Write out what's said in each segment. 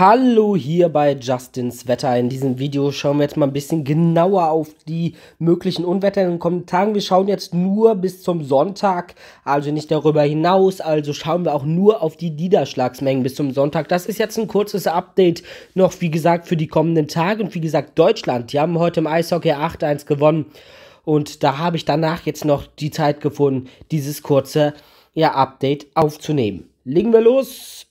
Hallo hier bei Justins Wetter. In diesem Video schauen wir jetzt mal ein bisschen genauer auf die möglichen Unwetter in den kommenden Tagen. Wir schauen jetzt nur bis zum Sonntag, also nicht darüber hinaus. Also schauen wir auch nur auf die Niederschlagsmengen bis zum Sonntag. Das ist jetzt ein kurzes Update noch, wie gesagt, für die kommenden Tage. Und wie gesagt, Deutschland, die haben heute im Eishockey 8-1 gewonnen. Und da habe ich danach jetzt noch die Zeit gefunden, dieses kurze ja, Update aufzunehmen. Legen wir los.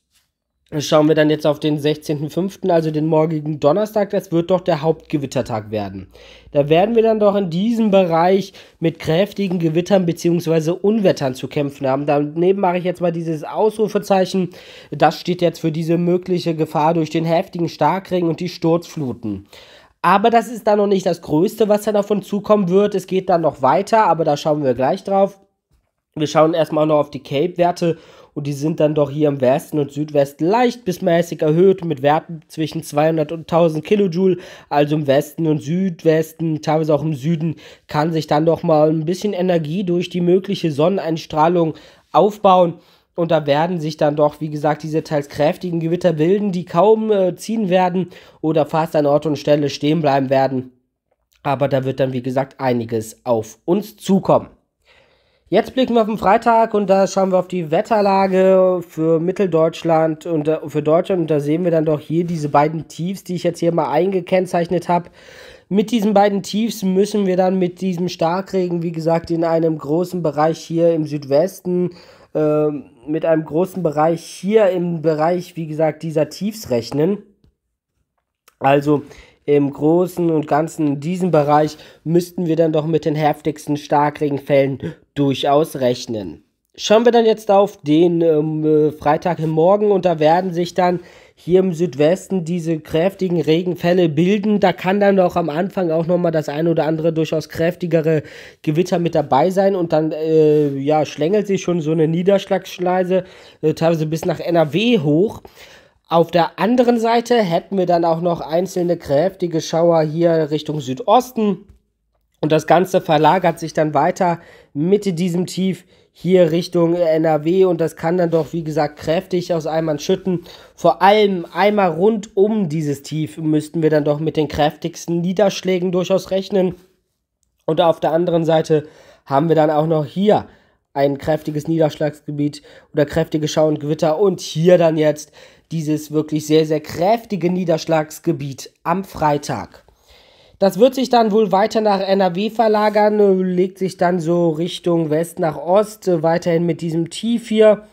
Schauen wir dann jetzt auf den 16.05., also den morgigen Donnerstag, das wird doch der Hauptgewittertag werden. Da werden wir dann doch in diesem Bereich mit kräftigen Gewittern bzw. Unwettern zu kämpfen haben. Daneben mache ich jetzt mal dieses Ausrufezeichen. Das steht jetzt für diese mögliche Gefahr durch den heftigen Starkregen und die Sturzfluten. Aber das ist dann noch nicht das Größte, was dann auf uns zukommen wird. Es geht dann noch weiter, aber da schauen wir gleich drauf. Wir schauen erstmal noch auf die Cape-Werte und die sind dann doch hier im Westen und Südwesten leicht bis mäßig erhöht mit Werten zwischen 200 und 1000 Kilojoule. Also im Westen und Südwesten, teilweise auch im Süden, kann sich dann doch mal ein bisschen Energie durch die mögliche Sonneneinstrahlung aufbauen. Und da werden sich dann doch, wie gesagt, diese teils kräftigen Gewitter bilden, die kaum äh, ziehen werden oder fast an Ort und Stelle stehen bleiben werden. Aber da wird dann, wie gesagt, einiges auf uns zukommen. Jetzt blicken wir auf den Freitag und da schauen wir auf die Wetterlage für Mitteldeutschland und äh, für Deutschland. Und da sehen wir dann doch hier diese beiden Tiefs, die ich jetzt hier mal eingekennzeichnet habe. Mit diesen beiden Tiefs müssen wir dann mit diesem Starkregen, wie gesagt, in einem großen Bereich hier im Südwesten, äh, mit einem großen Bereich hier im Bereich, wie gesagt, dieser Tiefs rechnen. Also im Großen und Ganzen in diesem Bereich müssten wir dann doch mit den heftigsten Starkregenfällen durchaus rechnen. Schauen wir dann jetzt auf den ähm, äh, Freitagmorgen und da werden sich dann hier im Südwesten diese kräftigen Regenfälle bilden. Da kann dann auch am Anfang auch nochmal das ein oder andere durchaus kräftigere Gewitter mit dabei sein. Und dann äh, ja, schlängelt sich schon so eine Niederschlagsschleise äh, teilweise bis nach NRW hoch. Auf der anderen Seite hätten wir dann auch noch einzelne kräftige Schauer hier Richtung Südosten. Und das Ganze verlagert sich dann weiter mit diesem Tief hier Richtung NRW und das kann dann doch, wie gesagt, kräftig aus Eimern schütten. Vor allem einmal rund um dieses Tief müssten wir dann doch mit den kräftigsten Niederschlägen durchaus rechnen. Und auf der anderen Seite haben wir dann auch noch hier ein kräftiges Niederschlagsgebiet oder kräftige Schau und Gewitter und hier dann jetzt dieses wirklich sehr, sehr kräftige Niederschlagsgebiet am Freitag. Das wird sich dann wohl weiter nach NRW verlagern, legt sich dann so Richtung West nach Ost, weiterhin mit diesem Tief hier.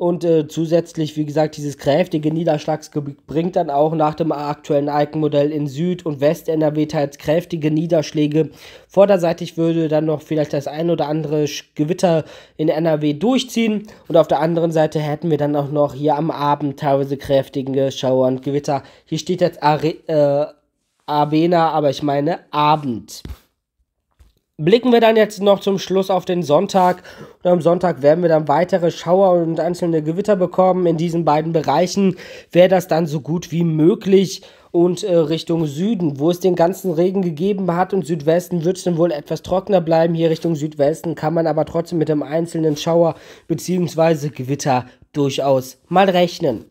Und äh, zusätzlich, wie gesagt, dieses kräftige Niederschlagsgebiet bringt dann auch nach dem aktuellen icon in Süd- und West-NRW teils kräftige Niederschläge. Vorderseitig würde dann noch vielleicht das ein oder andere Gewitter in NRW durchziehen. Und auf der anderen Seite hätten wir dann auch noch hier am Abend teilweise kräftige Schauer und Gewitter. Hier steht jetzt Are äh, Abena, aber ich meine Abend blicken wir dann jetzt noch zum Schluss auf den Sonntag. Und am Sonntag werden wir dann weitere Schauer und einzelne Gewitter bekommen. In diesen beiden Bereichen wäre das dann so gut wie möglich. Und äh, Richtung Süden, wo es den ganzen Regen gegeben hat und Südwesten wird es dann wohl etwas trockener bleiben. Hier Richtung Südwesten kann man aber trotzdem mit dem einzelnen Schauer bzw. Gewitter durchaus mal rechnen.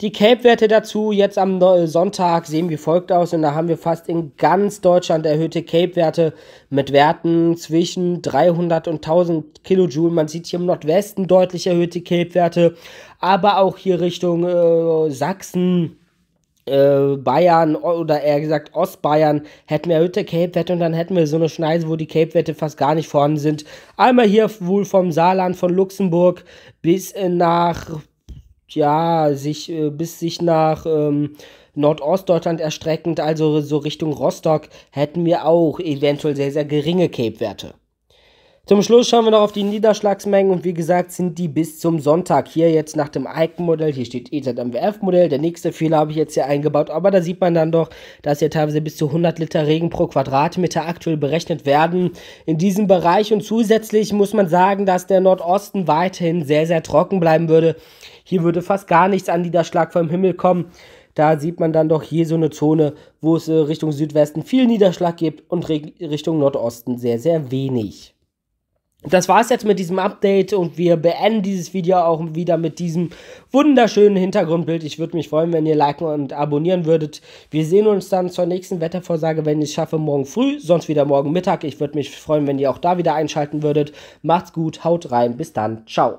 Die Cape-Werte dazu jetzt am Sonntag sehen wie folgt aus und da haben wir fast in ganz Deutschland erhöhte Cape-Werte mit Werten zwischen 300 und 1000 Kilojoule. Man sieht hier im Nordwesten deutlich erhöhte Cape-Werte, aber auch hier Richtung äh, Sachsen. Äh, Bayern oder eher gesagt Ostbayern hätten wir erhöhte Cape-Werte und dann hätten wir so eine Schneise, wo die Cape-Werte fast gar nicht vorhanden sind. Einmal hier wohl vom Saarland, von Luxemburg bis nach ja, sich äh, bis sich nach ähm, Nordostdeutschland erstreckend, also so Richtung Rostock, hätten wir auch eventuell sehr, sehr geringe Cape-Werte. Zum Schluss schauen wir noch auf die Niederschlagsmengen und wie gesagt sind die bis zum Sonntag. Hier jetzt nach dem Icon-Modell, hier steht EZMWF-Modell. Der nächste Fehler habe ich jetzt hier eingebaut, aber da sieht man dann doch, dass hier teilweise bis zu 100 Liter Regen pro Quadratmeter aktuell berechnet werden in diesem Bereich. Und zusätzlich muss man sagen, dass der Nordosten weiterhin sehr, sehr trocken bleiben würde. Hier würde fast gar nichts an Niederschlag vom Himmel kommen. Da sieht man dann doch hier so eine Zone, wo es äh, Richtung Südwesten viel Niederschlag gibt und Richtung Nordosten sehr, sehr wenig das war's jetzt mit diesem Update und wir beenden dieses Video auch wieder mit diesem wunderschönen Hintergrundbild. Ich würde mich freuen, wenn ihr liken und abonnieren würdet. Wir sehen uns dann zur nächsten Wettervorsage, wenn ich es schaffe, morgen früh, sonst wieder morgen Mittag. Ich würde mich freuen, wenn ihr auch da wieder einschalten würdet. Macht's gut, haut rein, bis dann, ciao.